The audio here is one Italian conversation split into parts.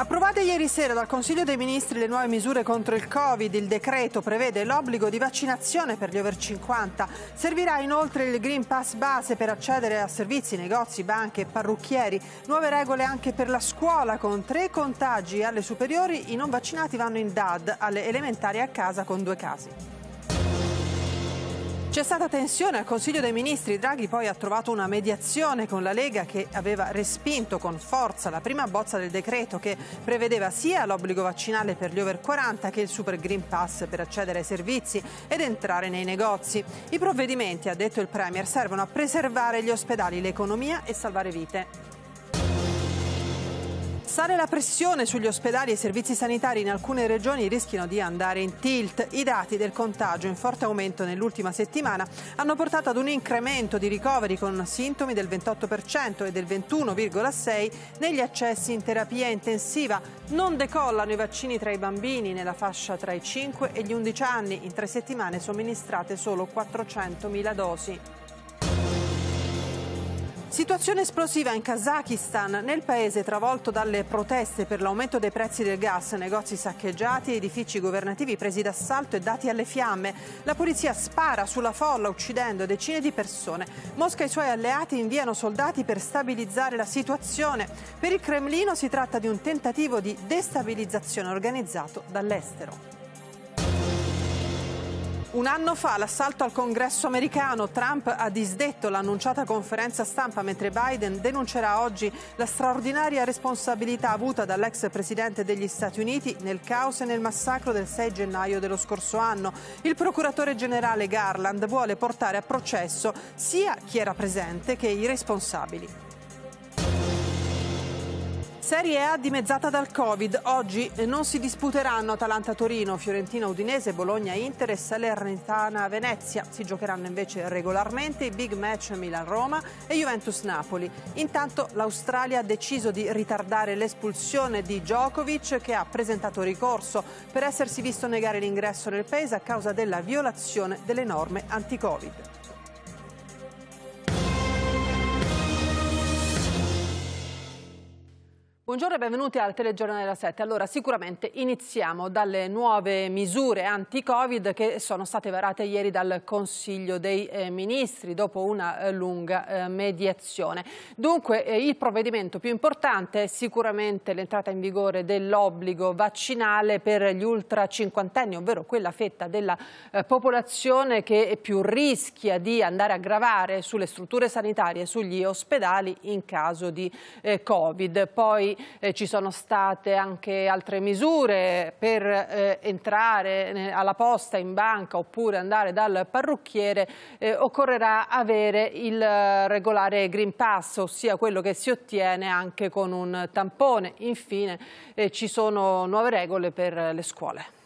Approvate ieri sera dal Consiglio dei Ministri le nuove misure contro il Covid, il decreto prevede l'obbligo di vaccinazione per gli over 50. Servirà inoltre il Green Pass base per accedere a servizi, negozi, banche e parrucchieri. Nuove regole anche per la scuola con tre contagi alle superiori, i non vaccinati vanno in DAD, alle elementari a casa con due casi. C'è stata tensione al Consiglio dei Ministri, Draghi poi ha trovato una mediazione con la Lega che aveva respinto con forza la prima bozza del decreto che prevedeva sia l'obbligo vaccinale per gli over 40 che il Super Green Pass per accedere ai servizi ed entrare nei negozi. I provvedimenti, ha detto il Premier, servono a preservare gli ospedali, l'economia e salvare vite. Abbassare la pressione sugli ospedali e i servizi sanitari in alcune regioni rischiano di andare in tilt. I dati del contagio in forte aumento nell'ultima settimana hanno portato ad un incremento di ricoveri con sintomi del 28% e del 21,6% negli accessi in terapia intensiva. Non decollano i vaccini tra i bambini nella fascia tra i 5 e gli 11 anni. In tre settimane somministrate solo 400.000 dosi. Situazione esplosiva in Kazakistan, nel paese travolto dalle proteste per l'aumento dei prezzi del gas, negozi saccheggiati, edifici governativi presi d'assalto e dati alle fiamme. La polizia spara sulla folla uccidendo decine di persone. Mosca e i suoi alleati inviano soldati per stabilizzare la situazione. Per il Cremlino si tratta di un tentativo di destabilizzazione organizzato dall'estero. Un anno fa l'assalto al congresso americano, Trump ha disdetto l'annunciata conferenza stampa mentre Biden denuncerà oggi la straordinaria responsabilità avuta dall'ex presidente degli Stati Uniti nel caos e nel massacro del 6 gennaio dello scorso anno. Il procuratore generale Garland vuole portare a processo sia chi era presente che i responsabili. Serie A dimezzata dal Covid. Oggi eh, non si disputeranno Atalanta-Torino, Fiorentina-Udinese, Bologna-Inter e Salernitana-Venezia. Si giocheranno invece regolarmente i big match Milan-Roma e Juventus-Napoli. Intanto l'Australia ha deciso di ritardare l'espulsione di Djokovic che ha presentato ricorso per essersi visto negare l'ingresso nel paese a causa della violazione delle norme anti-Covid. Buongiorno e benvenuti al telegiornale della 7. Allora, sicuramente iniziamo dalle nuove misure anti-Covid che sono state varate ieri dal Consiglio dei eh, Ministri dopo una eh, lunga eh, mediazione. Dunque, eh, il provvedimento più importante è sicuramente l'entrata in vigore dell'obbligo vaccinale per gli ultra cinquantenni, ovvero quella fetta della eh, popolazione che è più rischia di andare a gravare sulle strutture sanitarie, e sugli ospedali in caso di eh, Covid. Poi eh, ci sono state anche altre misure per eh, entrare eh, alla posta in banca oppure andare dal parrucchiere, eh, occorrerà avere il eh, regolare Green Pass, ossia quello che si ottiene anche con un tampone. Infine eh, ci sono nuove regole per le scuole.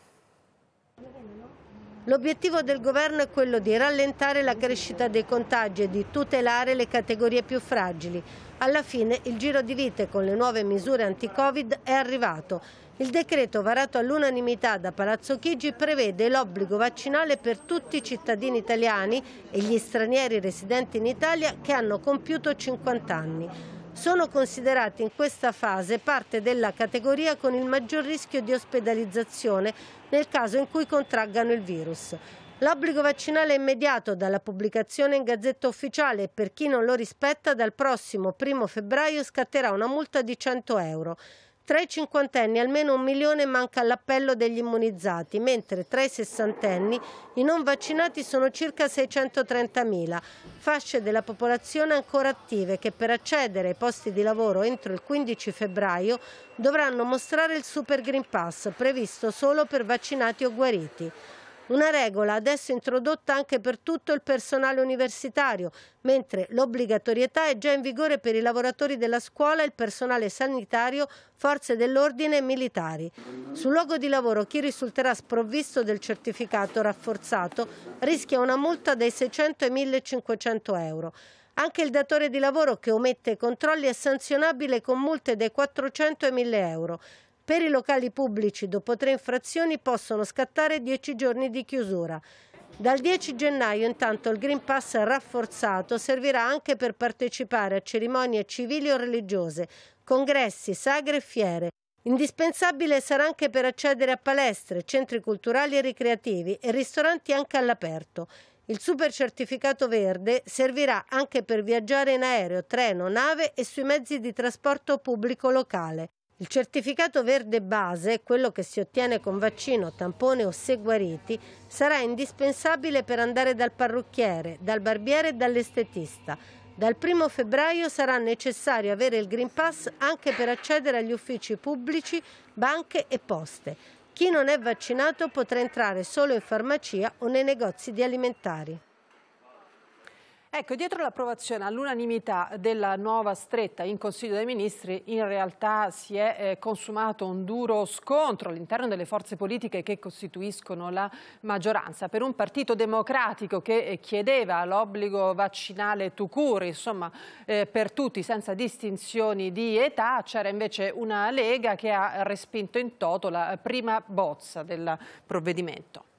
L'obiettivo del governo è quello di rallentare la crescita dei contagi e di tutelare le categorie più fragili. Alla fine il giro di vite con le nuove misure anti-Covid è arrivato. Il decreto varato all'unanimità da Palazzo Chigi prevede l'obbligo vaccinale per tutti i cittadini italiani e gli stranieri residenti in Italia che hanno compiuto 50 anni sono considerati in questa fase parte della categoria con il maggior rischio di ospedalizzazione nel caso in cui contraggano il virus. L'obbligo vaccinale è immediato dalla pubblicazione in Gazzetta Ufficiale e per chi non lo rispetta dal prossimo 1 febbraio scatterà una multa di 100 euro. Tra i cinquantenni almeno un milione manca all'appello degli immunizzati, mentre tra i sessantenni i non vaccinati sono circa 630.000, fasce della popolazione ancora attive che per accedere ai posti di lavoro entro il 15 febbraio dovranno mostrare il Super Green Pass, previsto solo per vaccinati o guariti. Una regola adesso introdotta anche per tutto il personale universitario, mentre l'obbligatorietà è già in vigore per i lavoratori della scuola, il personale sanitario, forze dell'ordine e militari. Sul luogo di lavoro chi risulterà sprovvisto del certificato rafforzato rischia una multa dai 600 ai 1500 euro. Anche il datore di lavoro che omette i controlli è sanzionabile con multe dai 400 ai 1000 euro. Per i locali pubblici dopo tre infrazioni possono scattare 10 giorni di chiusura. Dal 10 gennaio intanto il Green Pass rafforzato servirà anche per partecipare a cerimonie civili o religiose, congressi, sagre e fiere. Indispensabile sarà anche per accedere a palestre, centri culturali e ricreativi e ristoranti anche all'aperto. Il super certificato verde servirà anche per viaggiare in aereo, treno, nave e sui mezzi di trasporto pubblico locale. Il certificato verde base, quello che si ottiene con vaccino, tampone o se guariti, sarà indispensabile per andare dal parrucchiere, dal barbiere e dall'estetista. Dal 1 febbraio sarà necessario avere il Green Pass anche per accedere agli uffici pubblici, banche e poste. Chi non è vaccinato potrà entrare solo in farmacia o nei negozi di alimentari. Ecco, dietro l'approvazione all'unanimità della nuova stretta in Consiglio dei Ministri, in realtà si è eh, consumato un duro scontro all'interno delle forze politiche che costituiscono la maggioranza. Per un partito democratico che eh, chiedeva l'obbligo vaccinale to cure, insomma, eh, per tutti, senza distinzioni di età, c'era invece una Lega che ha respinto in toto la prima bozza del provvedimento.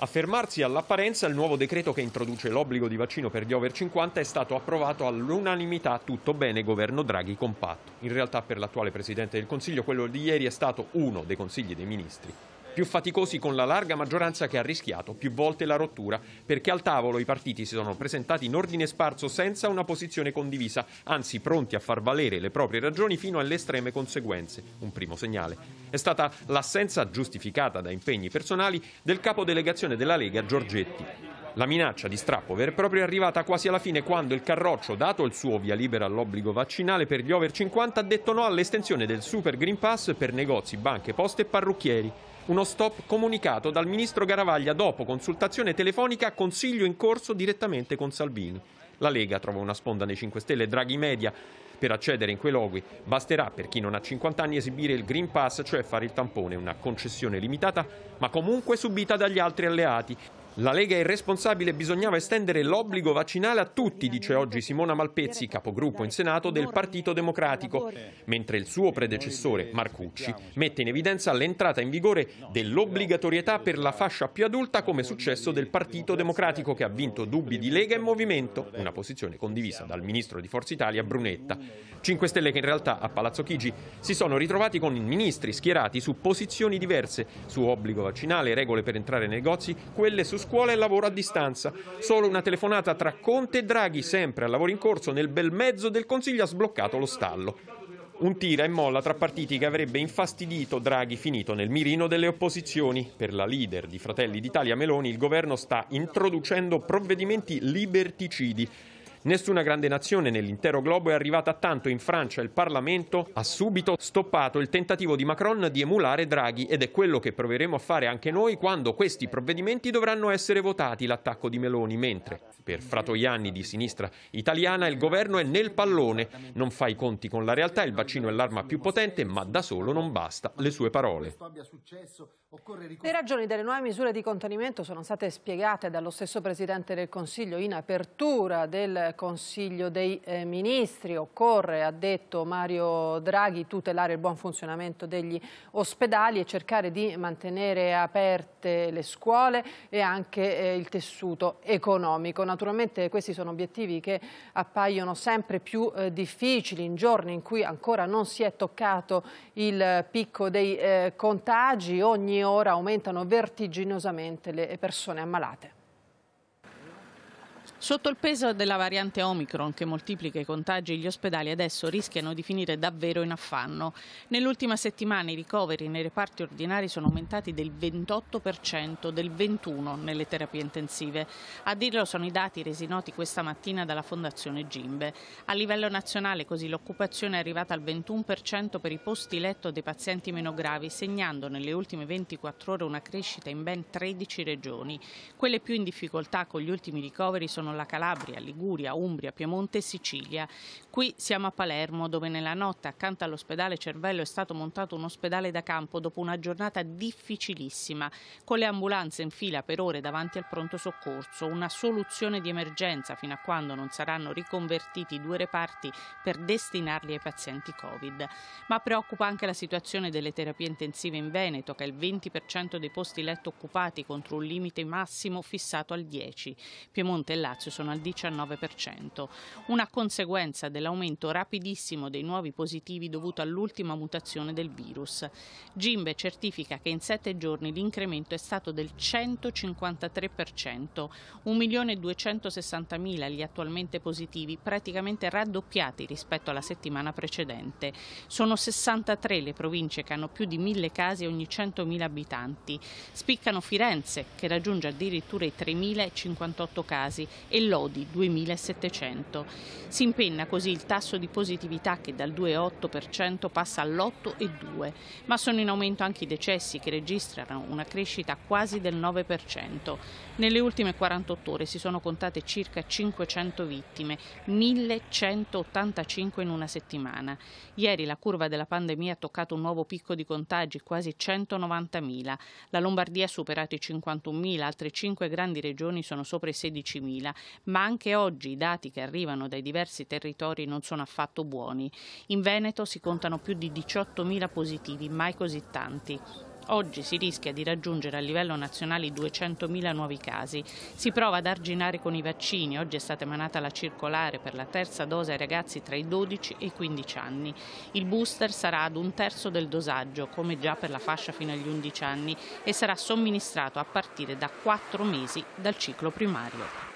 A fermarsi all'apparenza, il nuovo decreto che introduce l'obbligo di vaccino per gli over 50 è stato approvato all'unanimità, tutto bene, governo Draghi compatto. In realtà per l'attuale Presidente del Consiglio quello di ieri è stato uno dei consigli dei ministri più faticosi con la larga maggioranza che ha rischiato più volte la rottura, perché al tavolo i partiti si sono presentati in ordine sparso senza una posizione condivisa, anzi pronti a far valere le proprie ragioni fino alle estreme conseguenze. Un primo segnale è stata l'assenza giustificata da impegni personali del capodelegazione della Lega Giorgetti. La minaccia di strappo vera e propria è arrivata quasi alla fine quando il Carroccio, dato il suo via libera all'obbligo vaccinale per gli over 50, ha detto no all'estensione del Super Green Pass per negozi, banche, poste e parrucchieri. Uno stop comunicato dal ministro Garavaglia dopo consultazione telefonica a consiglio in corso direttamente con Salvini. La Lega trova una sponda nei 5 Stelle e Draghi Media. Per accedere in quei luoghi basterà per chi non ha 50 anni esibire il Green Pass, cioè fare il tampone, una concessione limitata ma comunque subita dagli altri alleati. La Lega è irresponsabile, bisognava estendere l'obbligo vaccinale a tutti, dice oggi Simona Malpezzi, capogruppo in Senato del Partito Democratico, mentre il suo predecessore Marcucci mette in evidenza l'entrata in vigore dell'obbligatorietà per la fascia più adulta come successo del Partito Democratico che ha vinto dubbi di Lega e Movimento, una posizione condivisa dal ministro di Forza Italia Brunetta. 5 Stelle che in realtà a Palazzo Chigi si sono ritrovati con ministri schierati su posizioni diverse, su obbligo vaccinale, regole per entrare nei negozi, quelle su scuola scuola e lavoro a distanza. Solo una telefonata tra Conte e Draghi, sempre a lavoro in corso, nel bel mezzo del Consiglio ha sbloccato lo stallo. Un tira e molla tra partiti che avrebbe infastidito Draghi finito nel mirino delle opposizioni. Per la leader di Fratelli d'Italia Meloni il governo sta introducendo provvedimenti liberticidi Nessuna grande nazione nell'intero globo è arrivata a tanto in Francia. Il Parlamento ha subito stoppato il tentativo di Macron di emulare Draghi ed è quello che proveremo a fare anche noi quando questi provvedimenti dovranno essere votati, l'attacco di Meloni, mentre per Fratoianni di sinistra italiana il governo è nel pallone, non fa i conti con la realtà, il vaccino è l'arma più potente, ma da solo non basta, le sue parole. Le ragioni delle nuove misure di contenimento sono state spiegate dallo stesso Presidente del Consiglio in apertura del Consiglio dei eh, Ministri. Occorre, ha detto Mario Draghi, tutelare il buon funzionamento degli ospedali e cercare di mantenere aperte le scuole e anche eh, il tessuto economico. Naturalmente questi sono obiettivi che appaiono sempre più eh, difficili in giorni in cui ancora non si è toccato il picco dei eh, contagi. Ogni ora aumentano vertiginosamente le persone ammalate. Sotto il peso della variante Omicron che moltiplica i contagi, gli ospedali adesso rischiano di finire davvero in affanno. Nell'ultima settimana i ricoveri nei reparti ordinari sono aumentati del 28%, del 21% nelle terapie intensive. A dirlo sono i dati resi noti questa mattina dalla Fondazione Gimbe. A livello nazionale così l'occupazione è arrivata al 21% per i posti letto dei pazienti meno gravi, segnando nelle ultime 24 ore una crescita in ben 13 regioni. Quelle più in difficoltà con gli ultimi ricoveri sono sono la Calabria, Liguria, Umbria, Piemonte e Sicilia. Qui siamo a Palermo dove nella notte accanto all'ospedale Cervello è stato montato un ospedale da campo dopo una giornata difficilissima, con le ambulanze in fila per ore davanti al pronto soccorso, una soluzione di emergenza fino a quando non saranno riconvertiti i due reparti per destinarli ai pazienti Covid. Ma preoccupa anche la situazione delle terapie intensive in Veneto, che è il 20% dei posti letto occupati contro un limite massimo fissato al 10%. Piemonte e Lazio Lazio sono al 19%, una conseguenza dell'aumento rapidissimo dei nuovi positivi dovuto all'ultima mutazione del virus. Gimbe certifica che in sette giorni l'incremento è stato del 153%, 1.260.000 gli attualmente positivi, praticamente raddoppiati rispetto alla settimana precedente. Sono 63 le province che hanno più di 1.000 casi ogni 100.000 abitanti. Spiccano Firenze, che raggiunge addirittura i 3.058 casi, e Lodi 2700. Si impenna così il tasso di positività che dal 2,8% passa all'8,2%, ma sono in aumento anche i decessi che registrano una crescita quasi del 9%. Nelle ultime 48 ore si sono contate circa 500 vittime, 1185 in una settimana. Ieri la curva della pandemia ha toccato un nuovo picco di contagi, quasi 190.000. La Lombardia ha superato i 51.000, altre 5 grandi regioni sono sopra i 16.000, ma anche oggi i dati che arrivano dai diversi territori non sono affatto buoni. In Veneto si contano più di 18.000 positivi, mai così tanti. Oggi si rischia di raggiungere a livello nazionale 200.000 nuovi casi. Si prova ad arginare con i vaccini. Oggi è stata emanata la circolare per la terza dose ai ragazzi tra i 12 e i 15 anni. Il booster sarà ad un terzo del dosaggio, come già per la fascia fino agli 11 anni, e sarà somministrato a partire da 4 mesi dal ciclo primario.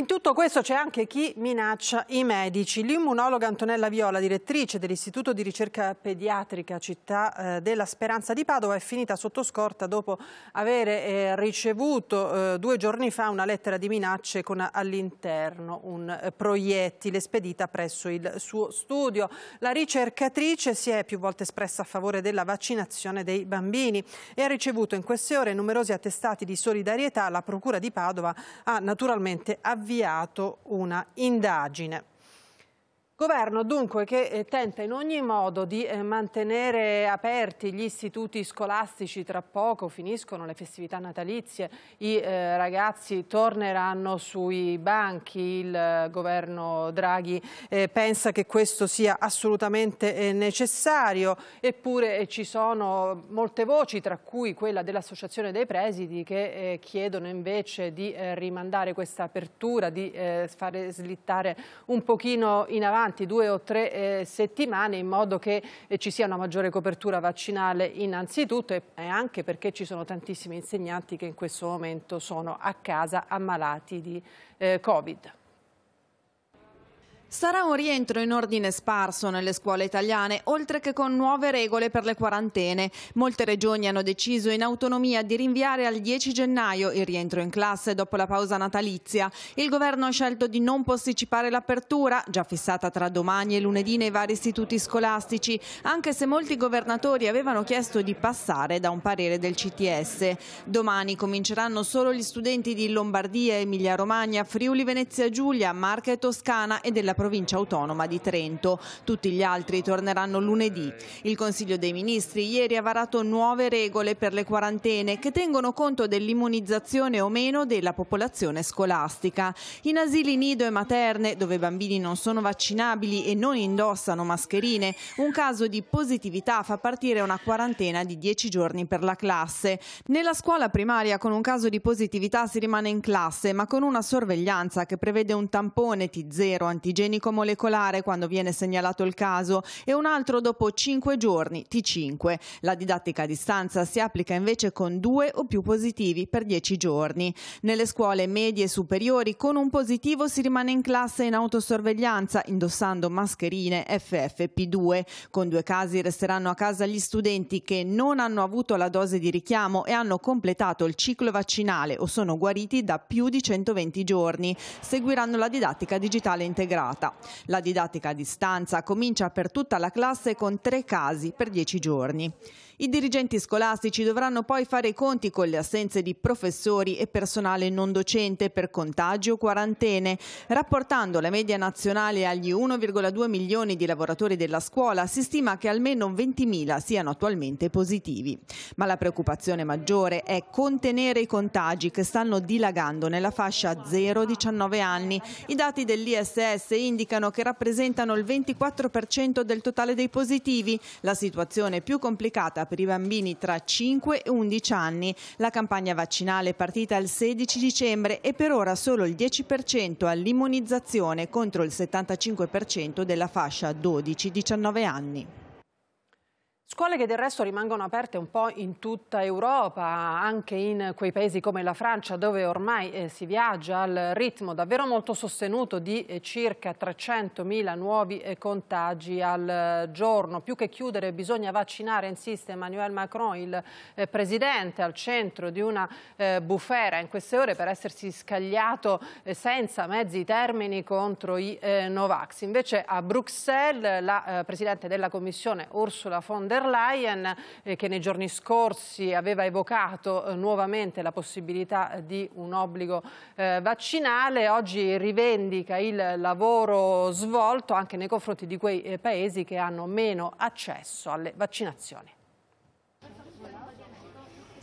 In tutto questo c'è anche chi minaccia i medici. L'immunologa Antonella Viola, direttrice dell'Istituto di ricerca pediatrica Città eh, della Speranza di Padova, è finita sotto scorta dopo aver eh, ricevuto eh, due giorni fa una lettera di minacce con all'interno un proiettile spedita presso il suo studio. La ricercatrice si è più volte espressa a favore della vaccinazione dei bambini e ha ricevuto in queste ore numerosi attestati di solidarietà. La Procura di Padova ha naturalmente avviato avviato una indagine. Governo dunque che eh, tenta in ogni modo di eh, mantenere aperti gli istituti scolastici, tra poco finiscono le festività natalizie, i eh, ragazzi torneranno sui banchi, il governo Draghi pensa che questo sia assolutamente necessario, eppure ci sono molte voci, tra cui quella dell'Associazione dei Presidi, che chiedono invece di rimandare questa apertura, di fare slittare un pochino in avanti avanti due o tre eh, settimane in modo che eh, ci sia una maggiore copertura vaccinale innanzitutto e, e anche perché ci sono tantissimi insegnanti che in questo momento sono a casa ammalati di eh, Covid. Sarà un rientro in ordine sparso nelle scuole italiane, oltre che con nuove regole per le quarantene. Molte regioni hanno deciso in autonomia di rinviare al 10 gennaio il rientro in classe dopo la pausa natalizia. Il governo ha scelto di non posticipare l'apertura, già fissata tra domani e lunedì nei vari istituti scolastici, anche se molti governatori avevano chiesto di passare da un parere del CTS. Domani cominceranno solo gli studenti di Lombardia, Emilia-Romagna, Friuli-Venezia Giulia, Marca e Toscana e della provincia autonoma di Trento. Tutti gli altri torneranno lunedì. Il Consiglio dei Ministri ieri ha varato nuove regole per le quarantene che tengono conto dell'immunizzazione o meno della popolazione scolastica. In asili nido e materne, dove i bambini non sono vaccinabili e non indossano mascherine, un caso di positività fa partire una quarantena di 10 giorni per la classe. Nella scuola primaria con un caso di positività si rimane in classe, ma con una sorveglianza che prevede un tampone T0 antigenico clinico-molecolare quando viene segnalato il caso e un altro dopo 5 giorni, T5. La didattica a distanza si applica invece con due o più positivi per 10 giorni. Nelle scuole medie e superiori con un positivo si rimane in classe in autosorveglianza indossando mascherine FFP2. Con due casi resteranno a casa gli studenti che non hanno avuto la dose di richiamo e hanno completato il ciclo vaccinale o sono guariti da più di 120 giorni. Seguiranno la didattica digitale integrata aperta. La didattica a distanza comincia per tutta la classe con tre casi per dieci giorni. I dirigenti scolastici dovranno poi fare i conti con le assenze di professori e personale non docente per contagi o quarantene. Rapportando la media nazionale agli 1,2 milioni di lavoratori della scuola, si stima che almeno 20.000 siano attualmente positivi. Ma la preoccupazione maggiore è contenere i contagi che stanno dilagando nella fascia 0-19 anni. I dati dell'ISS indicano che rappresentano il 24% del totale dei positivi. La situazione più complicata per i bambini tra 5 e 11 anni. La campagna vaccinale è partita il 16 dicembre e per ora solo il 10% all'immunizzazione contro il 75% della fascia 12-19 anni. Scuole che del resto rimangono aperte un po' in tutta Europa, anche in quei paesi come la Francia dove ormai eh, si viaggia al ritmo davvero molto sostenuto di eh, circa 300.000 nuovi eh, contagi al eh, giorno. Più che chiudere bisogna vaccinare, insiste Emmanuel Macron, il eh, presidente al centro di una eh, bufera in queste ore per essersi scagliato senza mezzi termini contro i Novax. Invece a Bruxelles la Presidente della Commissione Ursula von der der Leyen eh, che nei giorni scorsi aveva evocato eh, nuovamente la possibilità di un obbligo eh, vaccinale, oggi rivendica il lavoro svolto anche nei confronti di quei eh, paesi che hanno meno accesso alle vaccinazioni.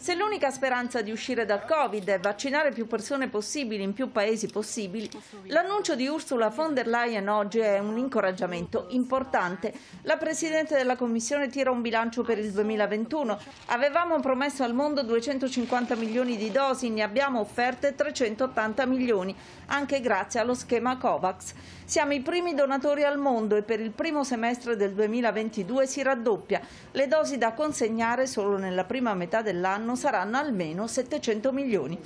Se l'unica speranza di uscire dal Covid è vaccinare più persone possibili in più paesi possibili, l'annuncio di Ursula von der Leyen oggi è un incoraggiamento importante. La Presidente della Commissione tira un bilancio per il 2021. Avevamo promesso al mondo 250 milioni di dosi, ne abbiamo offerte 380 milioni, anche grazie allo schema COVAX. Siamo i primi donatori al mondo e per il primo semestre del 2022 si raddoppia. Le dosi da consegnare solo nella prima metà dell'anno saranno almeno 700 milioni.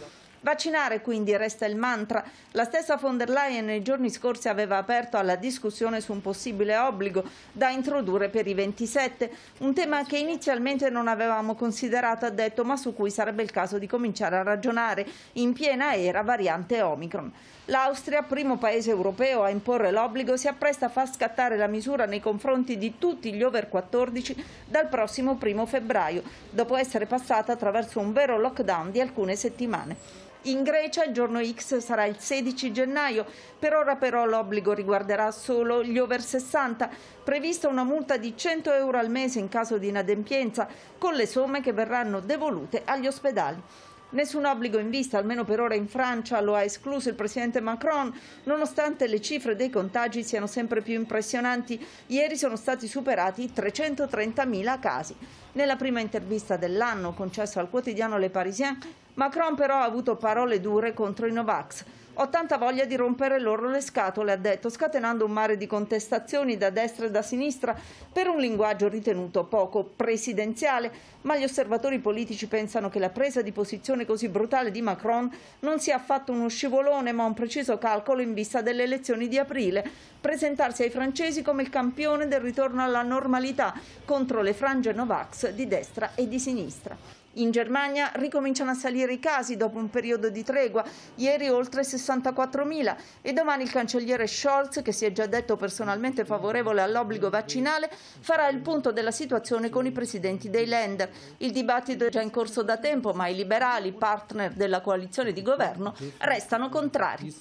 Vaccinare quindi resta il mantra. La stessa von der Leyen nei giorni scorsi aveva aperto alla discussione su un possibile obbligo da introdurre per i 27, un tema che inizialmente non avevamo considerato, ha detto, ma su cui sarebbe il caso di cominciare a ragionare in piena era variante Omicron. L'Austria, primo paese europeo a imporre l'obbligo, si appresta a far scattare la misura nei confronti di tutti gli over 14 dal prossimo primo febbraio, dopo essere passata attraverso un vero lockdown di alcune settimane. In Grecia il giorno X sarà il 16 gennaio, per ora però l'obbligo riguarderà solo gli over 60, prevista una multa di 100 euro al mese in caso di inadempienza, con le somme che verranno devolute agli ospedali. Nessun obbligo in vista, almeno per ora in Francia, lo ha escluso il presidente Macron, nonostante le cifre dei contagi siano sempre più impressionanti. Ieri sono stati superati i 330.000 casi. Nella prima intervista dell'anno concesso al quotidiano Le Parisien, Macron però ha avuto parole dure contro i Novax. Ho tanta voglia di rompere loro le scatole, ha detto, scatenando un mare di contestazioni da destra e da sinistra per un linguaggio ritenuto poco presidenziale, ma gli osservatori politici pensano che la presa di posizione così brutale di Macron non sia affatto uno scivolone ma un preciso calcolo in vista delle elezioni di aprile, presentarsi ai francesi come il campione del ritorno alla normalità contro le frange Novax di destra e di sinistra. In Germania ricominciano a salire i casi dopo un periodo di tregua, ieri oltre 64.000 e domani il cancelliere Scholz, che si è già detto personalmente favorevole all'obbligo vaccinale, farà il punto della situazione con i presidenti dei Länder. Il dibattito è già in corso da tempo, ma i liberali, partner della coalizione di governo, restano contrari.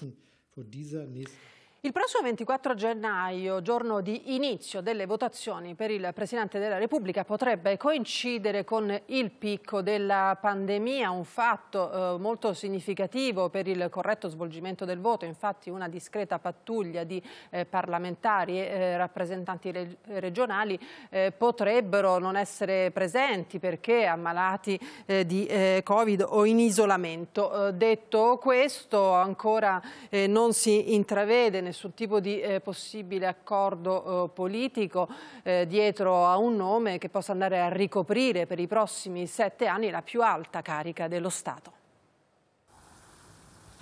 Il prossimo 24 gennaio, giorno di inizio delle votazioni per il Presidente della Repubblica, potrebbe coincidere con il picco della pandemia, un fatto eh, molto significativo per il corretto svolgimento del voto. Infatti una discreta pattuglia di eh, parlamentari e eh, rappresentanti reg regionali eh, potrebbero non essere presenti perché ammalati eh, di eh, Covid o in isolamento. detto questo, ancora non si intravede nessun tipo di eh, possibile accordo eh, politico eh, dietro a un nome che possa andare a ricoprire per i prossimi sette anni la più alta carica dello Stato.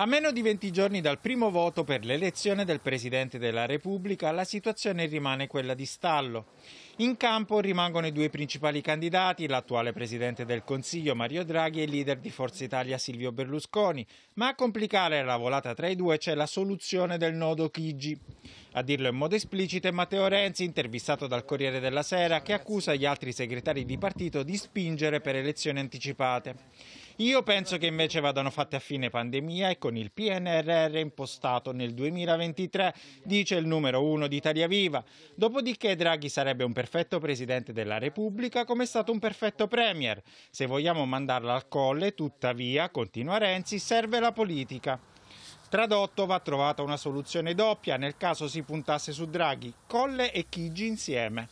A meno di 20 giorni dal primo voto per l'elezione del Presidente della Repubblica, la situazione rimane quella di stallo. In campo rimangono i due principali candidati, l'attuale Presidente del Consiglio Mario Draghi e il leader di Forza Italia Silvio Berlusconi, ma a complicare la volata tra i due c'è la soluzione del nodo Chigi. A dirlo in modo esplicito è Matteo Renzi, intervistato dal Corriere della Sera, che accusa gli altri segretari di partito di spingere per elezioni anticipate. Io penso che invece vadano fatte a fine pandemia e con il PNRR impostato nel 2023, dice il numero uno di Italia Viva. Dopodiché Draghi sarebbe un perfetto presidente della Repubblica come è stato un perfetto premier. Se vogliamo mandarla al colle, tuttavia, continua Renzi, serve la politica. Tradotto va trovata una soluzione doppia nel caso si puntasse su Draghi, Colle e Chigi insieme.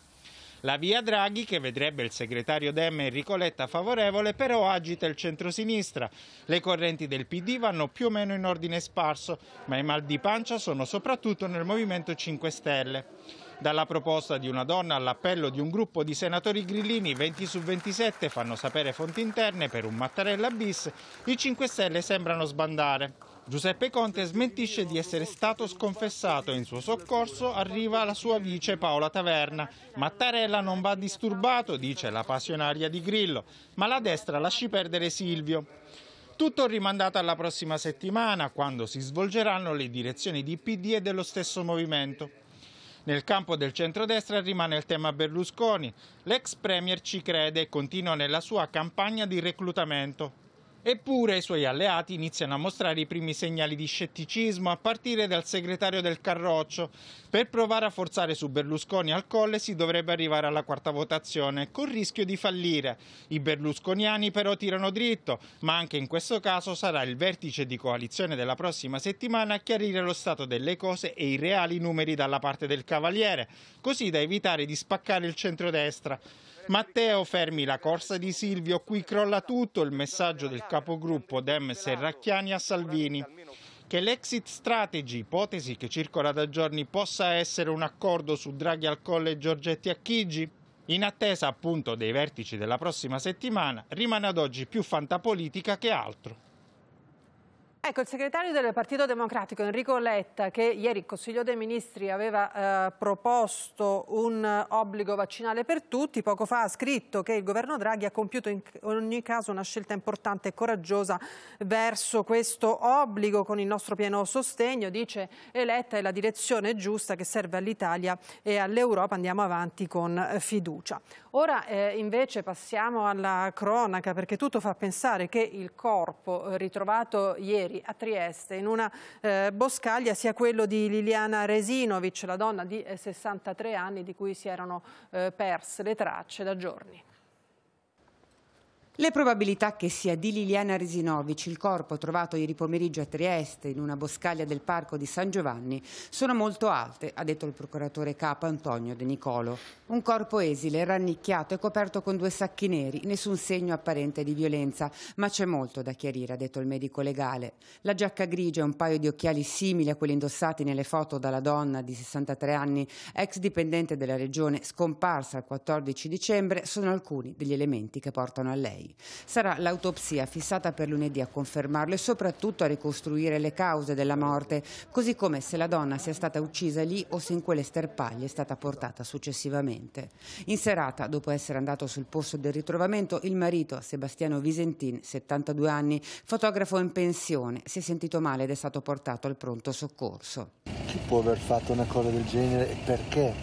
La via Draghi, che vedrebbe il segretario Dem Enrico Letta favorevole, però agita il centrosinistra. Le correnti del PD vanno più o meno in ordine sparso, ma i mal di pancia sono soprattutto nel Movimento 5 Stelle. Dalla proposta di una donna all'appello di un gruppo di senatori grillini, 20 su 27 fanno sapere fonti interne per un Mattarella bis, i 5 Stelle sembrano sbandare. Giuseppe Conte smentisce di essere stato sconfessato e in suo soccorso arriva la sua vice Paola Taverna. Mattarella non va disturbato, dice la passionaria di Grillo, ma la destra lasci perdere Silvio. Tutto rimandato alla prossima settimana, quando si svolgeranno le direzioni di PD e dello stesso movimento. Nel campo del centrodestra rimane il tema Berlusconi. L'ex premier ci crede e continua nella sua campagna di reclutamento. Eppure i suoi alleati iniziano a mostrare i primi segnali di scetticismo a partire dal segretario del Carroccio. Per provare a forzare su Berlusconi al colle si dovrebbe arrivare alla quarta votazione con rischio di fallire. I berlusconiani però tirano dritto, ma anche in questo caso sarà il vertice di coalizione della prossima settimana a chiarire lo stato delle cose e i reali numeri dalla parte del Cavaliere, così da evitare di spaccare il centrodestra. Matteo fermi la corsa di Silvio, qui crolla tutto il messaggio del capogruppo Dem Serracchiani a Salvini. Che l'exit strategy, ipotesi che circola da giorni, possa essere un accordo su Draghi al Colle e Giorgetti a Chigi? In attesa appunto dei vertici della prossima settimana, rimane ad oggi più fantapolitica che altro. Ecco, il segretario del Partito Democratico Enrico Letta, che ieri il Consiglio dei Ministri aveva eh, proposto un eh, obbligo vaccinale per tutti, poco fa ha scritto che il governo Draghi ha compiuto in ogni caso una scelta importante e coraggiosa verso questo obbligo con il nostro pieno sostegno, dice Letta è la direzione giusta che serve all'Italia e all'Europa, andiamo avanti con eh, fiducia. Ora eh, invece passiamo alla cronaca perché tutto fa pensare che il corpo eh, ritrovato ieri a Trieste, in una eh, boscaglia, sia quello di Liliana Resinovic, la donna di 63 eh, anni di cui si erano eh, perse le tracce da giorni. Le probabilità che sia di Liliana Resinovic il corpo trovato ieri pomeriggio a Trieste in una boscaglia del parco di San Giovanni sono molto alte, ha detto il procuratore capo Antonio De Nicolo. Un corpo esile, rannicchiato e coperto con due sacchi neri, nessun segno apparente di violenza, ma c'è molto da chiarire, ha detto il medico legale. La giacca grigia e un paio di occhiali simili a quelli indossati nelle foto dalla donna di 63 anni, ex dipendente della regione scomparsa il 14 dicembre, sono alcuni degli elementi che portano a lei lunedì. Sarà l'autopsia fissata per lunedì a confermarlo e soprattutto a ricostruire le cause della morte, così come se la donna sia stata uccisa lì o se in quelle sterpaglie è stata portata successivamente. In serata, dopo essere andato sul posto del ritrovamento, il marito, Sebastiano Visentin, 72 anni, fotografo in pensione, si è sentito male ed è stato portato al pronto soccorso. Chi può aver fatto una cosa del genere e perché?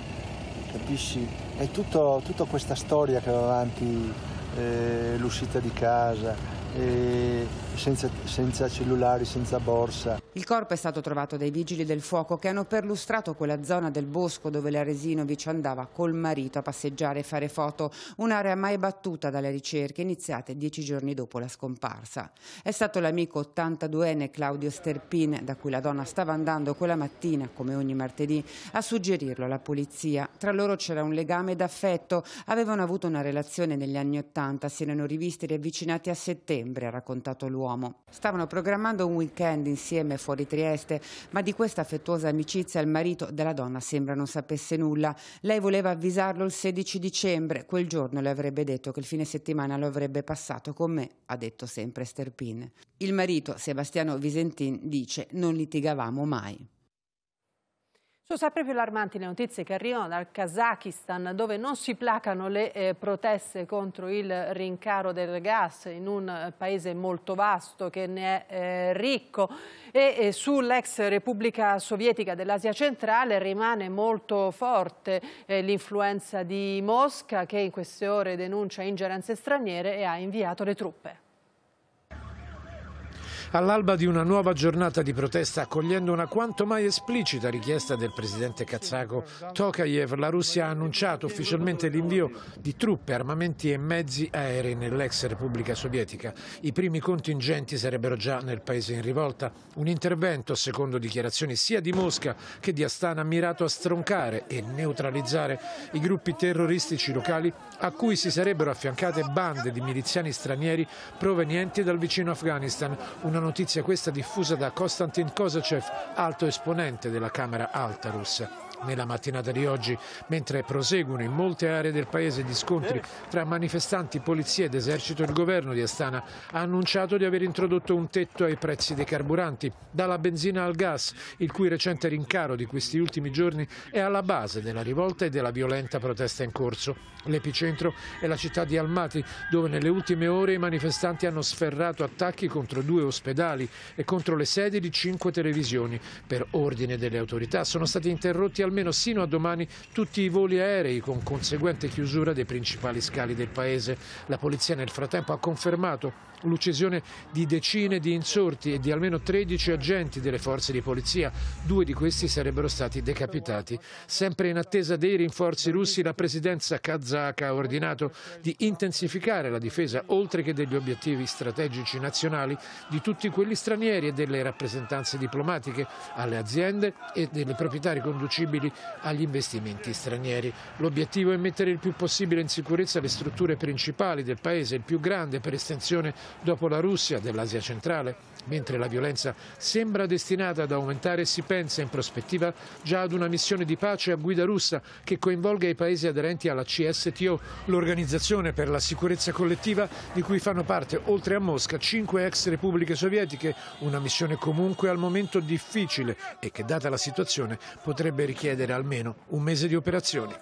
Capisci? È tutto, tutta questa storia che va avanti eh, l'uscita di casa, eh, senza, senza cellulari, senza borsa. Il corpo è stato trovato dai vigili del fuoco che hanno perlustrato quella zona del bosco dove la Resinovic andava col marito a passeggiare e fare foto, un'area mai battuta dalle ricerche iniziate dieci giorni dopo la scomparsa. È stato l'amico 82enne Claudio Sterpin, da cui la donna stava andando quella mattina, come ogni martedì, a suggerirlo alla polizia. Tra loro c'era un legame d'affetto, avevano avuto una relazione negli anni Ottanta, si erano rivisti e riavvicinati a settembre, ha raccontato l'uomo uomo. Stavano programmando un weekend insieme fuori Trieste, ma di questa affettuosa amicizia il marito della donna sembra non sapesse nulla. Lei voleva avvisarlo il 16 dicembre, quel giorno le avrebbe detto che il fine settimana lo avrebbe passato con me, ha detto sempre Sterpin. Il marito, Sebastiano Visentin, dice non litigavamo mai. Sono sempre più allarmanti le notizie che arrivano dal Kazakistan dove non si placano le eh, proteste contro il rincaro del gas in un eh, paese molto vasto che ne è eh, ricco e, e eh, sull'ex Repubblica Sovietica dell'Asia centrale rimane molto forte eh, l'influenza di Mosca che in queste ore denuncia ingerenze straniere e ha inviato le truppe all'alba di una nuova giornata di protesta accogliendo una quanto mai esplicita richiesta del presidente kazako Tokayev, la Russia ha annunciato ufficialmente l'invio di truppe, armamenti e mezzi aerei nell'ex Repubblica Sovietica. I primi contingenti sarebbero già nel paese in rivolta. Un intervento, secondo dichiarazioni sia di Mosca che di Astana, mirato a stroncare e neutralizzare i gruppi terroristici locali a cui si sarebbero affiancate bande di miliziani stranieri provenienti dal vicino Afghanistan, una notizia questa diffusa da Konstantin Kozachev, alto esponente della Camera alta russa nella mattinata di oggi, mentre proseguono in molte aree del paese gli scontri tra manifestanti, polizia ed esercito, il governo di Astana ha annunciato di aver introdotto un tetto ai prezzi dei carburanti, dalla benzina al gas, il cui recente rincaro di questi ultimi giorni è alla base della rivolta e della violenta protesta in corso. L'epicentro è la città di Almaty, dove nelle ultime ore i manifestanti hanno sferrato attacchi contro due ospedali e contro le sedi di cinque televisioni. Per ordine delle autorità sono stati interrotti al almeno sino a domani tutti i voli aerei con conseguente chiusura dei principali scali del paese. La polizia nel frattempo ha confermato l'uccisione di decine di insorti e di almeno 13 agenti delle forze di polizia. Due di questi sarebbero stati decapitati. Sempre in attesa dei rinforzi russi, la presidenza kazaka ha ordinato di intensificare la difesa, oltre che degli obiettivi strategici nazionali, di tutti quelli stranieri e delle rappresentanze diplomatiche, alle aziende e delle proprietà riconducibili utili agli investimenti stranieri. L'obiettivo è mettere il più possibile in sicurezza le strutture principali del paese, il più grande per estensione dopo la Russia dell'Asia centrale mentre la violenza sembra destinata ad aumentare, si pensa in prospettiva già ad una missione di pace a guida russa che coinvolga i paesi aderenti alla CSTO, l'organizzazione per la sicurezza collettiva di cui fanno parte, oltre a Mosca, cinque ex repubbliche sovietiche, una missione comunque al momento difficile e che, data la situazione, potrebbe richiedere almeno un mese di operazioni.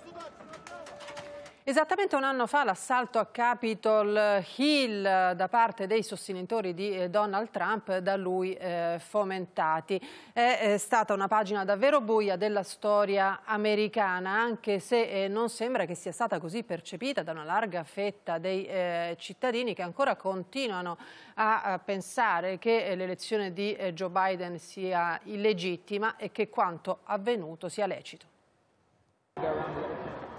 Esattamente un anno fa l'assalto a Capitol Hill da parte dei sostenitori di eh, Donald Trump, da lui eh, fomentati. È, è stata una pagina davvero buia della storia americana, anche se eh, non sembra che sia stata così percepita da una larga fetta dei eh, cittadini che ancora continuano a, a pensare che eh, l'elezione di eh, Joe Biden sia illegittima e che quanto avvenuto sia lecito.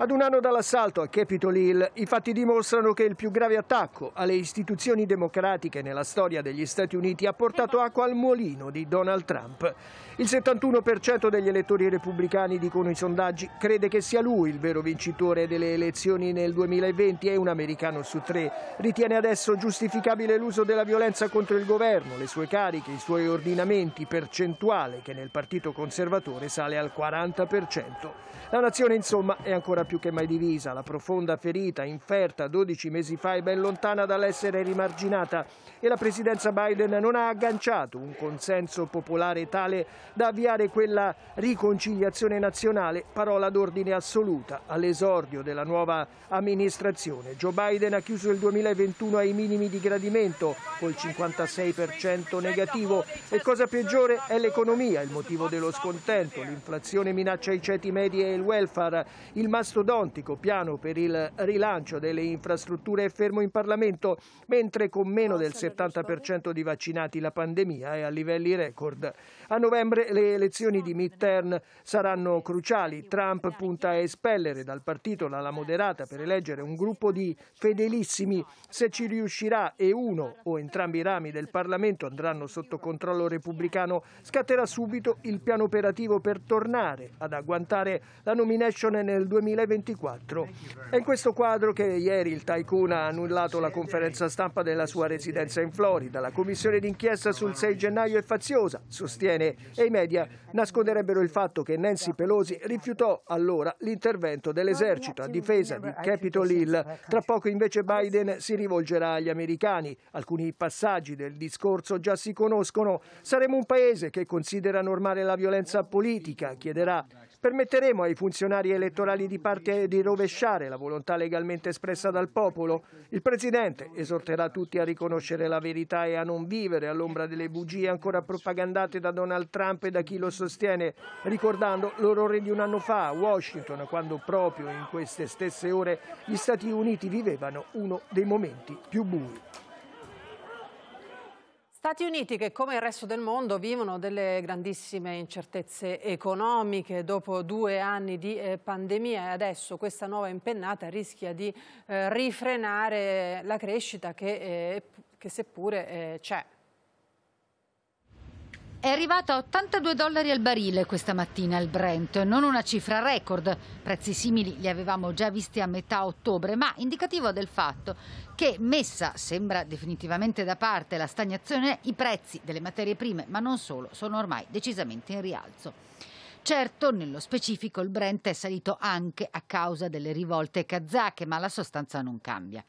Ad un anno dall'assalto a Capitol Hill, i fatti dimostrano che il più grave attacco alle istituzioni democratiche nella storia degli Stati Uniti ha portato acqua al mulino di Donald Trump. Il 71% degli elettori repubblicani, dicono i sondaggi, crede che sia lui il vero vincitore delle elezioni nel 2020 e un americano su tre ritiene adesso giustificabile l'uso della violenza contro il governo, le sue cariche, i suoi ordinamenti, percentuale che nel partito conservatore sale al 40%. La nazione, insomma, è ancora più più che mai divisa, la profonda ferita inferta 12 mesi fa è ben lontana dall'essere rimarginata e la presidenza Biden non ha agganciato un consenso popolare tale da avviare quella riconciliazione nazionale, parola d'ordine assoluta, all'esordio della nuova amministrazione. Joe Biden ha chiuso il 2021 ai minimi di gradimento, col 56% negativo e cosa peggiore è l'economia, il motivo dello scontento, l'inflazione minaccia i ceti medi e il welfare, il massimo mastodontico piano per il rilancio delle infrastrutture è fermo in Parlamento, mentre con meno del 70% di vaccinati la pandemia è a livelli record. A novembre le elezioni di midterm saranno cruciali. Trump punta a espellere dal partito l'ala moderata per eleggere un gruppo di fedelissimi. Se ci riuscirà e uno o entrambi i rami del Parlamento andranno sotto controllo repubblicano, scatterà subito il piano operativo per tornare ad agguantare la nomination nel 2024. È in questo quadro che ieri il tycoon ha annullato la conferenza stampa della sua residenza in Florida. La commissione d'inchiesta sul 6 gennaio è faziosa, sostiene italiane e i media nasconderebbero il fatto che Nancy Pelosi rifiutò allora l'intervento dell'esercito a difesa di Capitol Hill. Tra poco invece Biden si rivolgerà agli americani. Alcuni passaggi del discorso già si conoscono. Saremo un paese che considera normale la violenza politica, chiederà Permetteremo ai funzionari elettorali di parte di rovesciare la volontà legalmente espressa dal popolo? Il Presidente esorterà tutti a riconoscere la verità e a non vivere all'ombra delle bugie ancora propagandate da Donald Trump e da chi lo sostiene, ricordando l'orrore di un anno fa a Washington, quando proprio in queste stesse ore gli Stati Uniti vivevano uno dei momenti più bui. Stati Uniti che come il resto del mondo vivono delle grandissime incertezze economiche dopo due anni di eh, pandemia e adesso questa nuova impennata rischia di eh, rifrenare la crescita che, eh, che seppure eh, c'è. È arrivato a 82 dollari al barile questa mattina il Brent, non una cifra record, prezzi simili li avevamo già visti a metà ottobre, ma indicativo del fatto che messa sembra definitivamente da parte la stagnazione, i prezzi delle materie prime, ma non solo, sono ormai decisamente in rialzo. Certo, nello specifico il Brent è salito anche a causa delle rivolte kazake, ma la sostanza non cambia.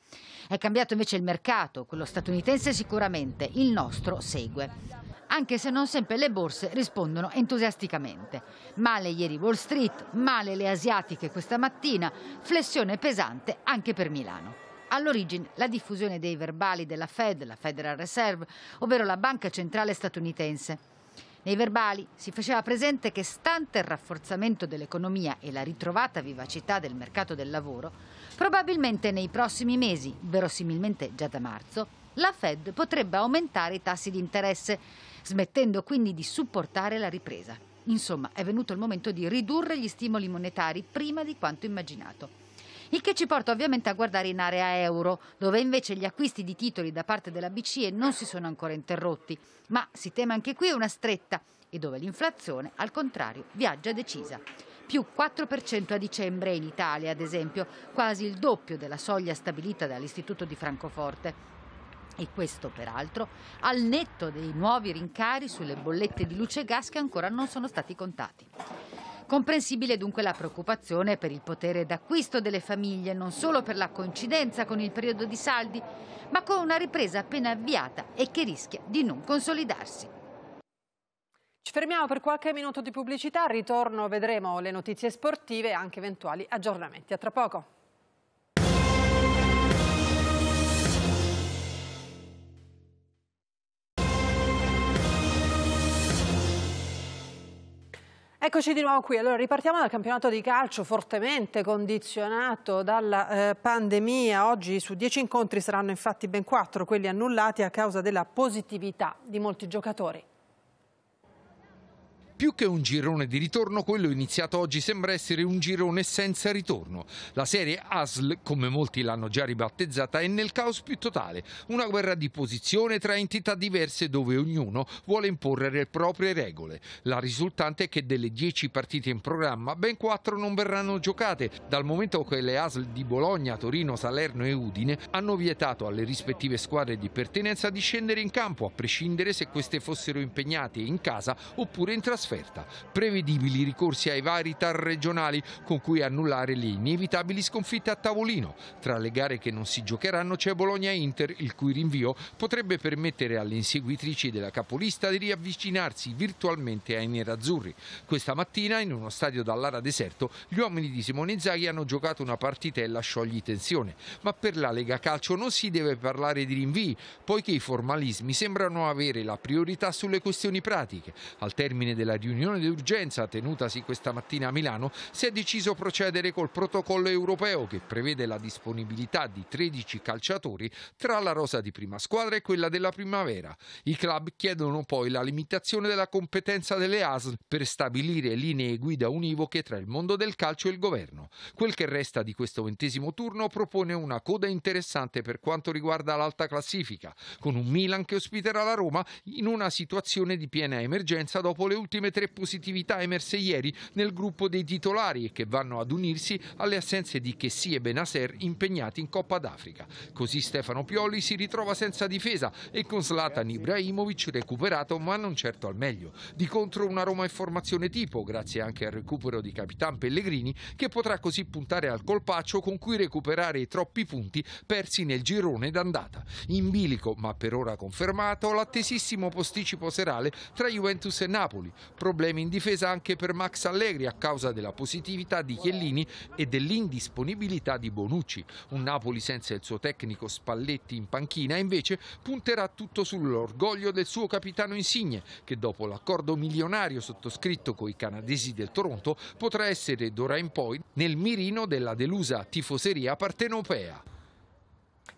È cambiato invece il mercato, quello statunitense sicuramente, il nostro segue anche se non sempre le borse rispondono entusiasticamente. Male ieri Wall Street, male le asiatiche questa mattina, flessione pesante anche per Milano. All'origine la diffusione dei verbali della Fed, la Federal Reserve, ovvero la banca centrale statunitense. Nei verbali si faceva presente che, stante il rafforzamento dell'economia e la ritrovata vivacità del mercato del lavoro, probabilmente nei prossimi mesi, verosimilmente già da marzo, la Fed potrebbe aumentare i tassi di interesse smettendo quindi di supportare la ripresa. Insomma, è venuto il momento di ridurre gli stimoli monetari prima di quanto immaginato. Il che ci porta ovviamente a guardare in area euro, dove invece gli acquisti di titoli da parte della BCE non si sono ancora interrotti, ma si teme anche qui una stretta e dove l'inflazione, al contrario, viaggia decisa più 4% a dicembre in Italia, ad esempio, quasi il doppio della soglia stabilita dall'Istituto di Francoforte. E questo peraltro al netto dei nuovi rincari sulle bollette di luce e gas che ancora non sono stati contati. Comprensibile dunque la preoccupazione per il potere d'acquisto delle famiglie, non solo per la coincidenza con il periodo di saldi, ma con una ripresa appena avviata e che rischia di non consolidarsi. Ci fermiamo per qualche minuto di pubblicità, ritorno vedremo le notizie sportive e anche eventuali aggiornamenti. A tra poco. Eccoci di nuovo qui, allora ripartiamo dal campionato di calcio fortemente condizionato dalla eh, pandemia, oggi su dieci incontri saranno infatti ben quattro quelli annullati a causa della positività di molti giocatori. Più che un girone di ritorno, quello iniziato oggi sembra essere un girone senza ritorno. La serie ASL, come molti l'hanno già ribattezzata, è nel caos più totale, una guerra di posizione tra entità diverse dove ognuno vuole imporre le proprie regole. La risultante è che delle 10 partite in programma, ben 4 non verranno giocate, dal momento che le ASL di Bologna, Torino, Salerno e Udine hanno vietato alle rispettive squadre di pertenenza di scendere in campo, a prescindere se queste fossero impegnate in casa oppure in trasferimento trasferta, prevedibili ricorsi ai vari tar regionali con cui annullare le inevitabili sconfitte a tavolino. Tra le gare che non si giocheranno c'è Bologna-Inter, il cui rinvio potrebbe permettere alle inseguitrici della capolista di riavvicinarsi virtualmente ai nerazzurri. Questa mattina, in uno stadio dall'ara deserto, gli uomini di Simone Zaghi hanno giocato una partitella sciogli tensione, ma per la Lega Calcio non si deve parlare di rinvii, poiché i formalismi sembrano avere la priorità sulle questioni pratiche. Al termine della nella riunione d'urgenza tenutasi questa mattina a Milano si è deciso procedere col protocollo europeo che prevede la disponibilità di 13 calciatori tra la rosa di prima squadra e quella della primavera. I club chiedono poi la limitazione della competenza delle ASL per stabilire linee guida univoche tra il mondo del calcio e il governo. Quel che resta di questo ventesimo turno propone una coda interessante per quanto riguarda l'alta classifica, con un Milan che ospiterà la Roma in una situazione di piena emergenza dopo le ultime ultime tre positività emerse ieri nel gruppo dei titolari e che vanno ad unirsi alle assenze di Chessy e Benasser impegnati in Coppa d'Africa. Così Stefano Pioli si ritrova senza difesa e con Zlatan Ibrahimovic recuperato ma non certo al meglio. Di contro una Roma in formazione tipo grazie anche al recupero di Capitan Pellegrini che potrà così puntare al colpaccio con cui recuperare i troppi punti persi nel girone d'andata. In bilico ma per ora confermato l'attesissimo posticipo serale tra Juventus e Napoli, Problemi in difesa anche per Max Allegri a causa della positività di Chiellini e dell'indisponibilità di Bonucci. Un Napoli senza il suo tecnico Spalletti in panchina invece punterà tutto sull'orgoglio del suo capitano Insigne che dopo l'accordo milionario sottoscritto con i canadesi del Toronto potrà essere d'ora in poi nel mirino della delusa tifoseria partenopea.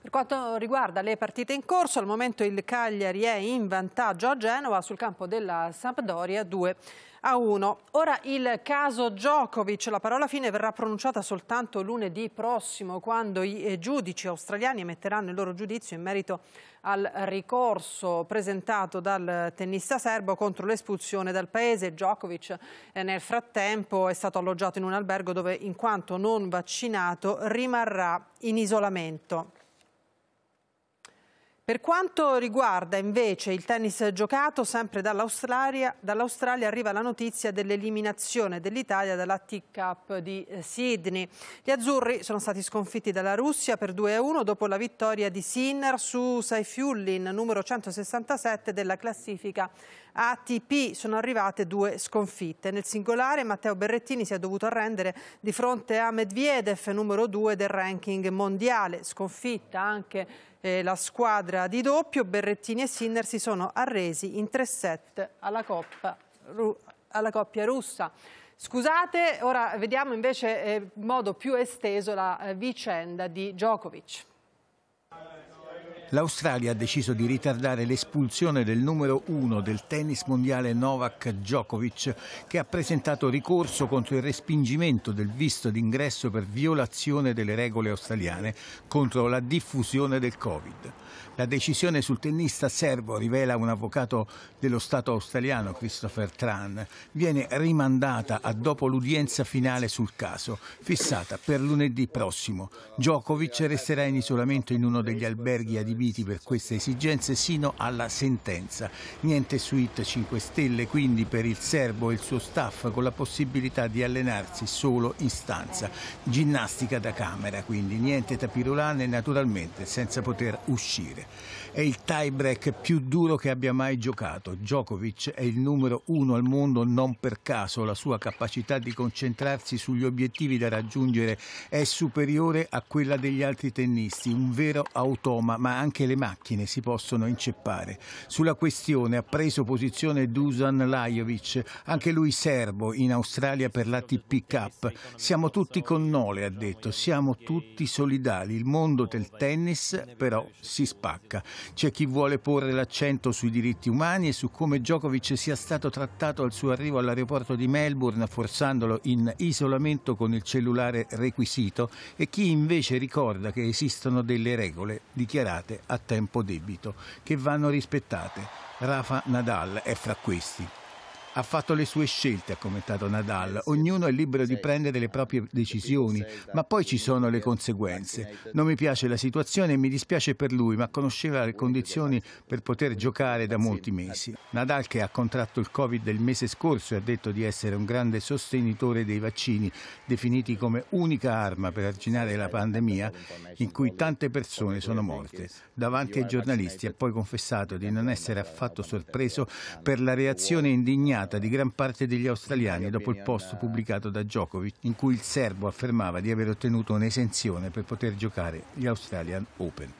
Per quanto riguarda le partite in corso, al momento il Cagliari è in vantaggio a Genova sul campo della Sampdoria 2 a 1. Ora il caso Djokovic, la parola fine verrà pronunciata soltanto lunedì prossimo quando i eh, giudici australiani emetteranno il loro giudizio in merito al ricorso presentato dal tennista serbo contro l'espulsione dal paese. Djokovic eh, nel frattempo è stato alloggiato in un albergo dove in quanto non vaccinato rimarrà in isolamento. Per quanto riguarda invece il tennis giocato, sempre dall'Australia, dall arriva la notizia dell'eliminazione dell'Italia dalla T-Cup di Sydney. Gli azzurri sono stati sconfitti dalla Russia per 2-1 dopo la vittoria di Sinner su Saifullin, numero 167 della classifica ATP. Sono arrivate due sconfitte. Nel singolare Matteo Berrettini si è dovuto arrendere di fronte a Medvedev, numero 2 del ranking mondiale. Sconfitta anche eh, la squadra di doppio, Berrettini e Sinner si sono arresi in tre set alla, alla coppia russa. Scusate, ora vediamo invece eh, in modo più esteso la eh, vicenda di Djokovic l'Australia ha deciso di ritardare l'espulsione del numero uno del tennis mondiale Novak Djokovic, che ha presentato ricorso contro il respingimento del visto d'ingresso per violazione delle regole australiane contro la diffusione del Covid. La decisione sul tennista serbo, rivela un avvocato dello Stato australiano, Christopher Tran, viene rimandata a dopo l'udienza finale sul caso, fissata per lunedì prossimo. Djokovic resterà in isolamento in uno degli alberghi adibiti proibiti per queste esigenze sino alla sentenza. Niente suite 5 Stelle quindi per il serbo e il suo staff con la possibilità di allenarsi solo in stanza. Ginnastica da camera quindi, niente tapirulane naturalmente senza poter uscire. È il tie-break più duro che abbia mai giocato. Djokovic è il numero uno al mondo non per caso. La sua capacità di concentrarsi sugli obiettivi da raggiungere è superiore a quella degli altri tennisti. Un vero automa, ma anche le macchine si possono inceppare. Sulla questione ha preso posizione Dusan Lajovic, anche lui serbo, in Australia per l'ATP Cup. Siamo tutti con Nole, ha detto. Siamo tutti solidali. Il mondo del tennis però si spacca. C'è chi vuole porre l'accento sui diritti umani e su come Djokovic sia stato trattato al suo arrivo all'aeroporto di Melbourne, forzandolo in isolamento con il cellulare requisito, e chi invece ricorda che esistono delle regole dichiarate a tempo debito, che vanno rispettate. Rafa Nadal è fra questi. Ha fatto le sue scelte, ha commentato Nadal. Ognuno è libero di prendere le proprie decisioni, ma poi ci sono le conseguenze. Non mi piace la situazione e mi dispiace per lui, ma conosceva le condizioni per poter giocare da molti mesi. Nadal che ha contratto il Covid il mese scorso e ha detto di essere un grande sostenitore dei vaccini, definiti come unica arma per arginare la pandemia in cui tante persone sono morte. Davanti ai giornalisti ha poi confessato di non essere affatto sorpreso per la reazione indignata scatenata di gran parte degli australiani dopo il post pubblicato da Djokovic in cui il serbo affermava di aver ottenuto un'esenzione per poter giocare gli Australian Open.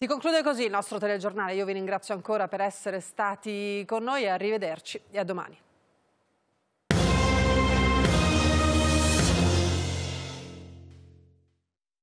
Si conclude così il nostro telegiornale, io vi ringrazio ancora per essere stati con noi arrivederci e a domani.